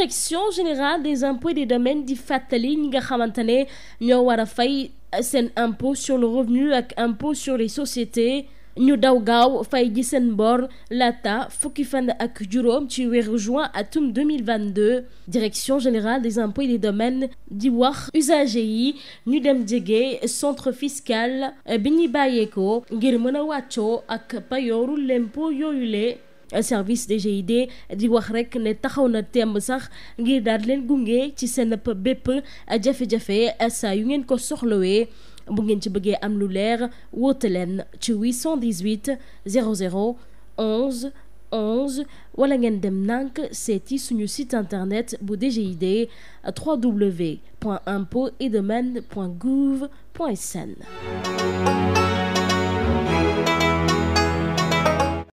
direction générale des impôts et des domaines di Fatali nga xamantane ñoo fay sen impôt sur le revenu ak impôt sur les sociétés ñu daw gaaw fay ji sen bor fukki fan ak ci atum 2022 direction générale des impôts et des domaines di Wach Usagei, yi ñu centre fiscal bi Bayeko bàyyeekoo ngir Payoru, waccio l'impôt euh, service DGID di wax rek ne taxaw na tem sax ngir daal leen gunge ci seen bépp euh, jafe-jafe euh, sa yu ngeen ko soxlawee bu ngeen ci bëggee am lu ci 818 00 11 11 wala ngeen dem nànk seeti suñu site internet bu DGID www.impôts et